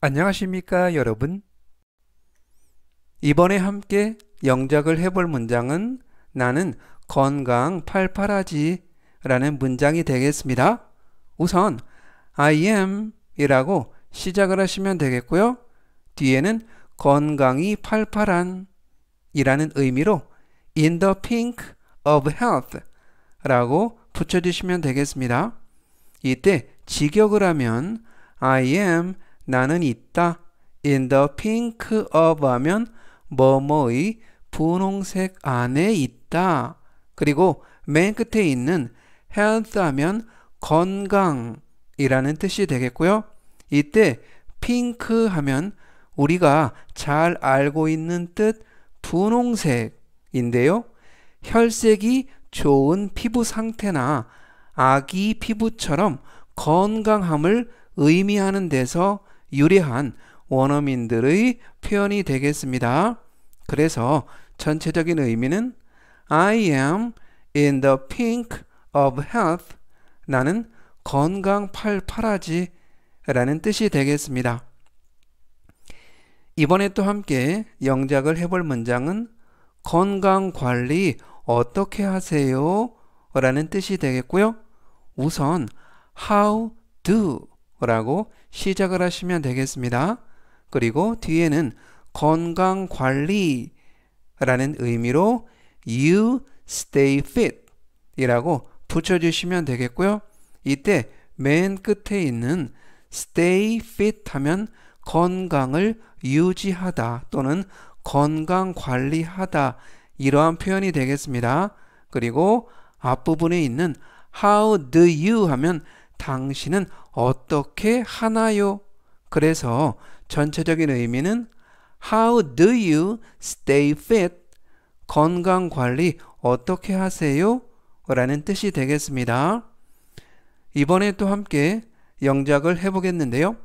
안녕하십니까 여러분. 이번에 함께 영작을 해볼 문장은 나는 건강 팔팔하지 라는 문장이 되겠습니다. 우선 I am 이라고 시작을 하시면 되겠고요. 뒤에는 건강이 팔팔한 이라는 의미로 in the pink of health 라고 붙여주시면 되겠습니다. 이때 직역을 하면 I am 나는 있다. In the pink of 하면 뭐뭐의 분홍색 안에 있다. 그리고 맨 끝에 있는 health 하면 건강이라는 뜻이 되겠고요. 이때 핑크 하면 우리가 잘 알고 있는 뜻 분홍색인데요. 혈색이 좋은 피부 상태나 아기 피부처럼 건강함을 의미하는 데서 유리한 원어민들의 표현이 되겠습니다. 그래서 전체적인 의미는 I am in the pink of health. 나는 건강 팔팔하지 라는 뜻이 되겠습니다. 이번에 또 함께 영작을 해볼 문장은 건강 관리 어떻게 하세요? 라는 뜻이 되겠고요. 우선 how do 라고 시작을 하시면 되겠습니다. 그리고 뒤에는 건강 관리라는 의미로 you stay fit 이라고 붙여주시면 되겠고요. 이때 맨 끝에 있는 stay fit 하면 건강을 유지하다 또는 건강 관리하다 이러한 표현이 되겠습니다. 그리고 앞부분에 있는 how do you 하면 당신은 어떻게 하나요? 그래서 전체적인 의미는 How do you stay fit? 건강 관리 어떻게 하세요? 라는 뜻이 되겠습니다. 이번에 또 함께 영작을 해보겠는데요.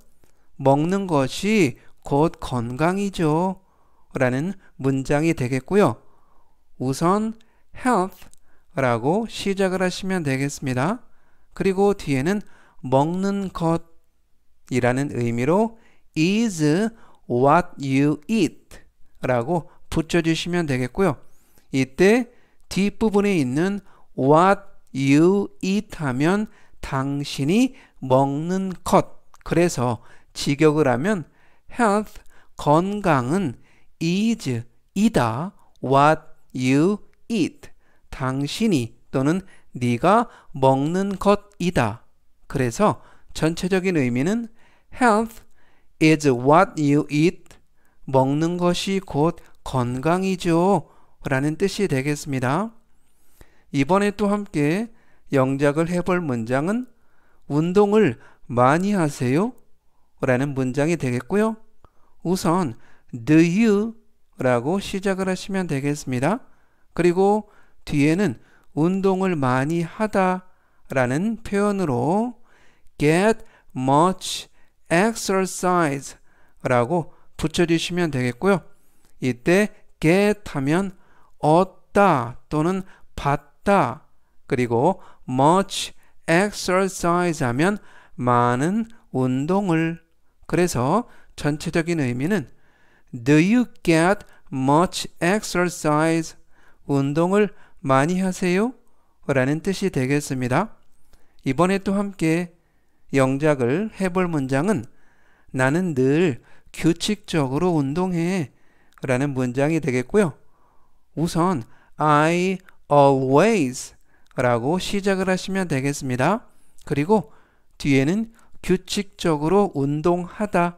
먹는 것이 곧 건강이죠. 라는 문장이 되겠고요. 우선 health라고 시작을 하시면 되겠습니다. 그리고 뒤에는 먹는 것이라는 의미로 is what you eat 라고 붙여주시면 되겠고요. 이때 뒷부분에 있는 what you eat 하면 당신이 먹는 것 그래서 직역을 하면 health 건강은 is 이다 what you eat 당신이 또는 네가 먹는 것이다. 그래서 전체적인 의미는 health is what you eat. 먹는 것이 곧 건강이죠. 라는 뜻이 되겠습니다. 이번에 또 함께 영작을 해볼 문장은 운동을 많이 하세요? 라는 문장이 되겠고요. 우선 do you 라고 시작을 하시면 되겠습니다. 그리고 뒤에는 운동을 많이 하다라는 표현으로 get much exercise라고 붙여주시면 되겠고요. 이때 get 하면 얻다 또는 받다 그리고 much exercise 하면 많은 운동을 그래서 전체적인 의미는 Do you get much exercise? 운동을 많이 하세요 라는 뜻이 되겠습니다. 이번에 또 함께 영작을 해볼 문장은 나는 늘 규칙적으로 운동해 라는 문장이 되겠고요. 우선 I always 라고 시작을 하시면 되겠습니다. 그리고 뒤에는 규칙적으로 운동하다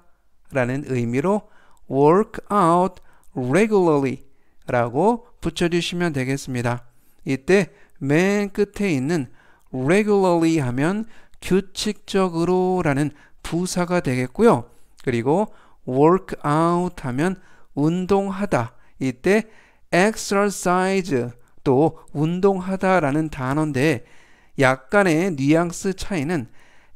라는 의미로 work out regularly 라고 붙여주시면 되겠습니다. 이때 맨 끝에 있는 regularly 하면 규칙적으로 라는 부사가 되겠고요. 그리고 work out 하면 운동하다. 이때 exercise 또 운동하다 라는 단어인데 약간의 뉘앙스 차이는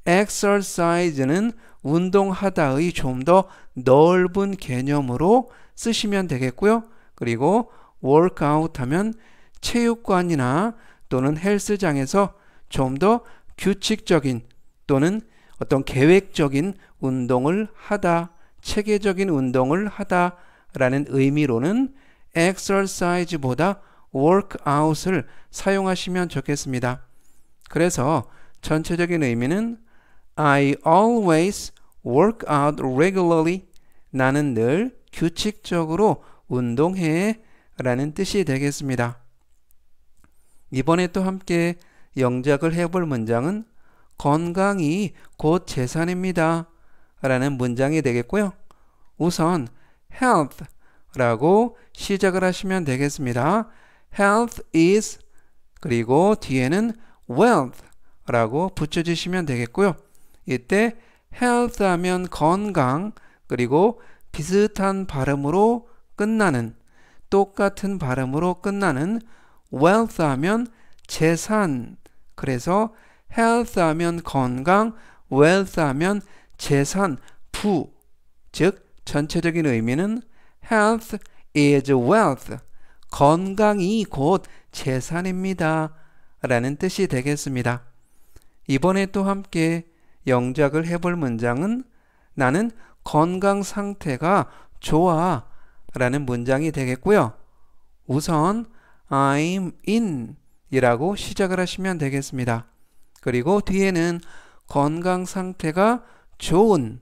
exercise는 운동하다의 좀 더 넓은 개념으로 쓰시면 되겠고요. 그리고 workout 하면 체육관이나 또는 헬스장에서 좀 더 규칙적인 또는 어떤 계획적인 운동을 하다, 체계적인 운동을 하다라는 의미로는 exercise보다 workout을 사용하시면 좋겠습니다. 그래서 전체적인 의미는 I always work out regularly. 나는 늘 규칙적으로 운동해 라는 뜻이 되겠습니다. 이번에 또 함께 영작을 해볼 문장은 건강이 곧 재산입니다. 라는 문장이 되겠고요. 우선 health라고 시작을 하시면 되겠습니다. health is 그리고 뒤에는 wealth라고 붙여주시면 되겠고요. 이때 health 하면 건강 그리고 비슷한 발음으로 끝나는 똑같은 발음으로 끝나는 wealth 하면 재산. 그래서 health 하면 건강, wealth 하면 재산, 부. 즉 전체적인 의미는 health is wealth. 건강이 곧 재산입니다. 라는 뜻이 되겠습니다. 이번에 또 함께 영작을 해볼 문장은 나는 건강 상태가 좋아 라는 문장이 되겠고요. 우선 I'm in 이라고 시작을 하시면 되겠습니다. 그리고 뒤에는 건강 상태가 좋은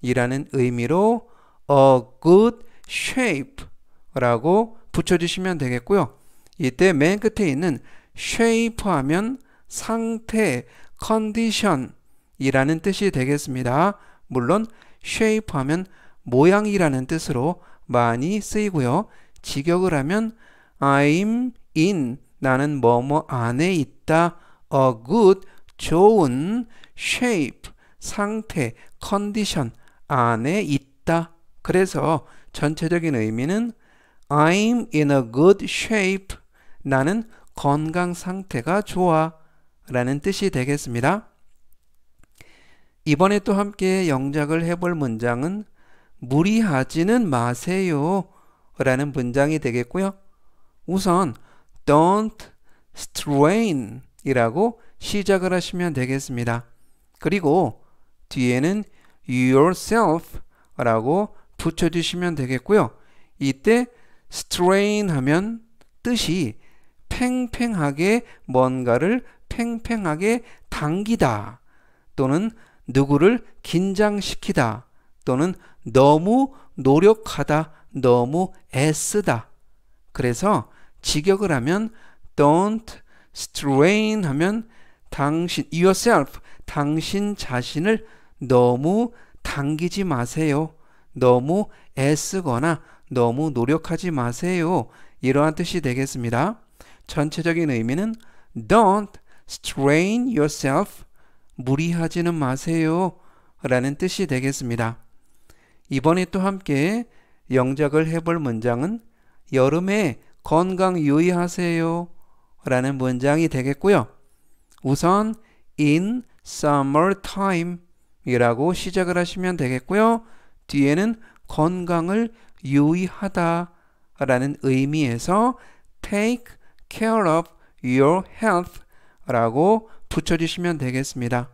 이라는 의미로 a good shape 라고 붙여주시면 되겠고요. 이때 맨 끝에 있는 shape 하면 상태, 컨디션 이라는 뜻이 되겠습니다. 물론 shape 하면 모양이라는 뜻으로 많이 쓰이고요. 직역을 하면 I'm in 나는 뭐뭐 안에 있다 a good 좋은 shape 상태 컨디션 안에 있다 그래서 전체적인 의미는 I'm in a good shape 나는 건강 상태가 좋아 라는 뜻이 되겠습니다. 이번에 또 함께 영작을 해볼 문장은 무리하지는 마세요 라는 문장이 되겠고요. 우선 don't strain 이라고 시작을 하시면 되겠습니다. 그리고 뒤에는 yourself 라고 붙여주시면 되겠고요. 이때 strain 하면 뜻이 팽팽하게 뭔가를 팽팽하게 당기다 또는 누구를 긴장시키다 또는 너무 노력하다 너무 애쓰다 그래서 직역을 하면 don't strain 하면 당신 yourself 당신 자신을 너무 당기지 마세요. 너무 애쓰거나 너무 노력하지 마세요. 이러한 뜻이 되겠습니다. 전체적인 의미는 don't strain yourself 무리하지는 마세요. 라는 뜻이 되겠습니다. 이번에 또 함께 영작을 해볼 문장은 여름에 건강 유의하세요. 라는 문장이 되겠고요. 우선 in summer time 이라고 시작을 하시면 되겠고요. 뒤에는 건강을 유의하다 라는 의미에서 take care of your health 라고 붙여주시면 되겠습니다.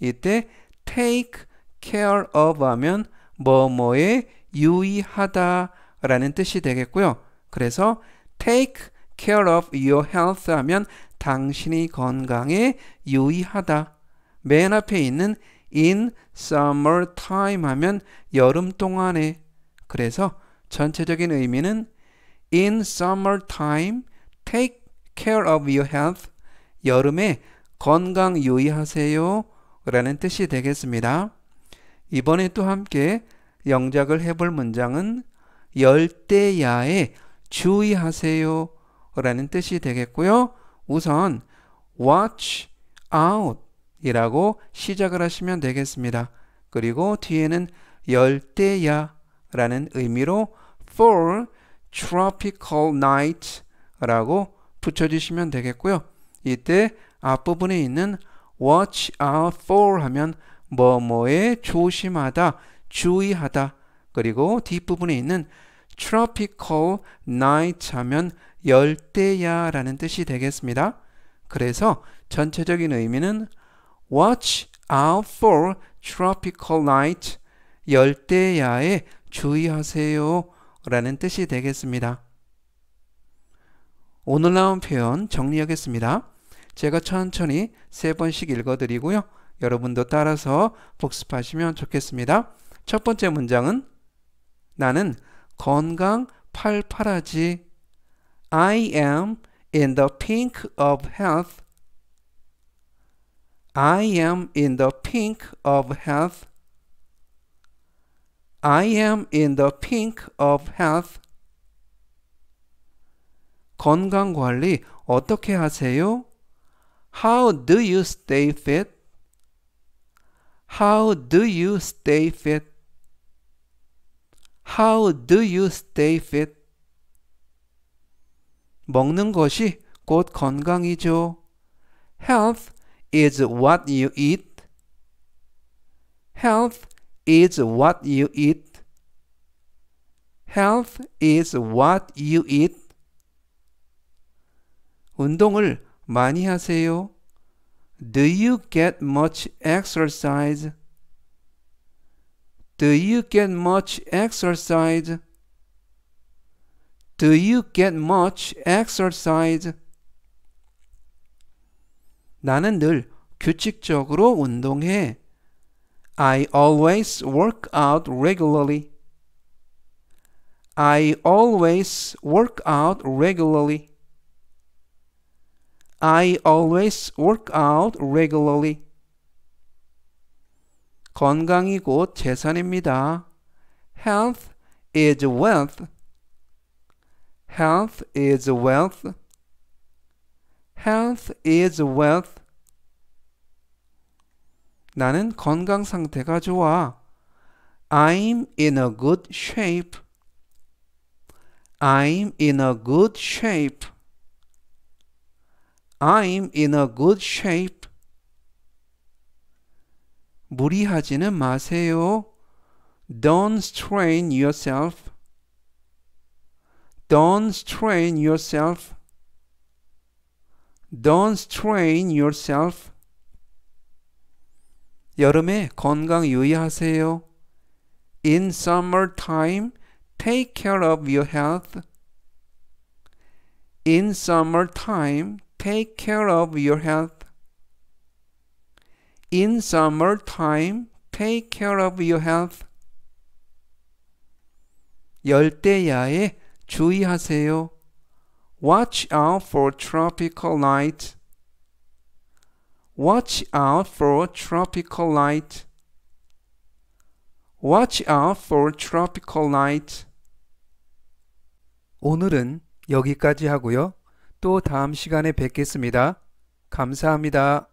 이때 take care of 하면 뭐뭐에 유의하다 라는 뜻이 되겠고요. 그래서 take care of your health 하면 당신이 건강에 유의하다. 맨 앞에 있는 in summer time 하면 여름 동안에. 그래서 전체적인 의미는 in summer time take care of your health 여름에 건강 유의하세요 라는 뜻이 되겠습니다. 이번에 또 함께 영작을 해볼 문장은 열대야의 주의하세요 라는 뜻이 되겠고요. 우선 watch out 이라고 시작을 하시면 되겠습니다. 그리고 뒤에는 열대야 라는 의미로 for tropical night 라고 붙여주시면 되겠고요. 이때 앞부분에 있는 watch out for 하면 뭐뭐에 조심하다, 주의하다 그리고 뒷부분에 있는 tropical night 하면 열대야라는 뜻이 되겠습니다. 그래서 전체적인 의미는 watch out for tropical night 열대야에 주의하세요 라는 뜻이 되겠습니다. 오늘 나온 표현 정리하겠습니다. 제가 천천히 세 번씩 읽어드리고요. 여러분도 따라서 복습하시면 좋겠습니다. 첫 번째 문장은 나는 건강 팔팔하지. I am in the pink of health. I am in the pink of health. I am in the pink of health. 건강 관리 어떻게 하세요? How do you stay fit? How do you stay fit? How do you stay fit? 먹는 것이 곧 건강이죠. Health is what you eat. Health is what you eat. Health is what you eat. 운동을 많이 하세요. Do you get much exercise? Do you get much exercise? Do you get much exercise? 나는 늘 규칙적으로 운동해. I always work out regularly. I always work out regularly. I always work out regularly. 건강이 곧 재산입니다. Health is wealth. Health is wealth. Health is wealth. 나는 건강 상태가 좋아. I'm in a good shape. I'm in a good shape. I'm in a good shape. 무리하지는 마세요. Don't strain yourself. Don't strain yourself. Don't strain yourself. 여름에 건강 유의하세요. In summer time, take care of your health. In summer time, take care of your health. in summer time take care of your health. 열대야에 주의하세요. Watch out for tropical night. Watch out for tropical night. Watch out for tropical night. 오늘은 여기까지 하고요. 또 다음 시간에 뵙겠습니다. 감사합니다.